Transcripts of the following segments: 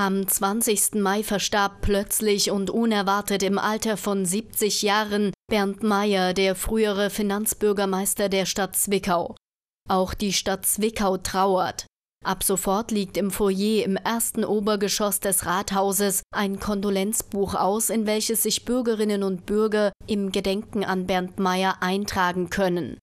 Am 20. Mai verstarb plötzlich und unerwartet im Alter von 70 Jahren Bernd Meyer, der frühere Finanzbürgermeister der Stadt Zwickau. Auch die Stadt Zwickau trauert. Ab sofort liegt im Foyer im ersten Obergeschoss des Rathauses ein Kondolenzbuch aus, in welches sich Bürgerinnen und Bürger im Gedenken an Bernd Meyer eintragen können.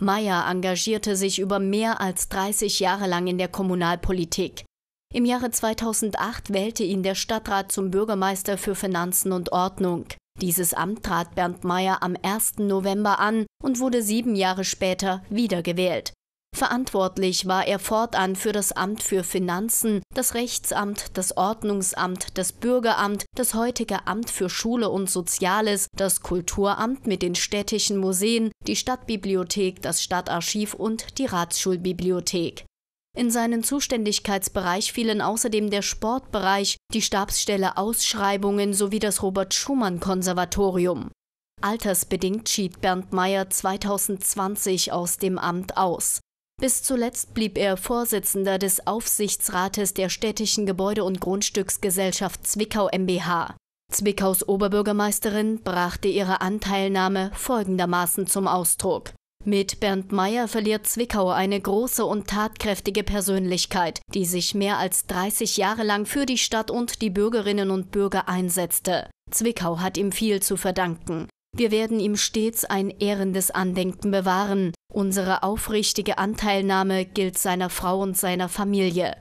Meyer engagierte sich über mehr als 30 Jahre lang in der Kommunalpolitik. Im Jahre 2008 wählte ihn der Stadtrat zum Bürgermeister für Finanzen und Ordnung. Dieses Amt trat Bernd Meyer am 1. November an und wurde sieben Jahre später wiedergewählt. Verantwortlich war er fortan für das Amt für Finanzen, das Rechtsamt, das Ordnungsamt, das Bürgeramt, das heutige Amt für Schule und Soziales, das Kulturamt mit den städtischen Museen, die Stadtbibliothek, das Stadtarchiv und die Ratsschulbibliothek. In seinen Zuständigkeitsbereich fielen außerdem der Sportbereich, die Stabsstelle Ausschreibungen sowie das Robert Schumann Konservatorium. Altersbedingt schied Bernd Meyer 2020 aus dem Amt aus. Bis zuletzt blieb er Vorsitzender des Aufsichtsrates der städtischen Gebäude- und Grundstücksgesellschaft Zwickau MBH. Zwickaus Oberbürgermeisterin brachte ihre Anteilnahme folgendermaßen zum Ausdruck. Mit Bernd Meyer verliert Zwickau eine große und tatkräftige Persönlichkeit, die sich mehr als 30 Jahre lang für die Stadt und die Bürgerinnen und Bürger einsetzte. Zwickau hat ihm viel zu verdanken. Wir werden ihm stets ein ehrendes Andenken bewahren. Unsere aufrichtige Anteilnahme gilt seiner Frau und seiner Familie.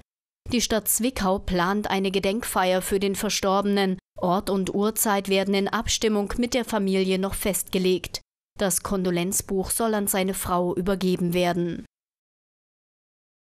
Die Stadt Zwickau plant eine Gedenkfeier für den Verstorbenen. Ort und Uhrzeit werden in Abstimmung mit der Familie noch festgelegt. Das Kondolenzbuch soll an seine Frau übergeben werden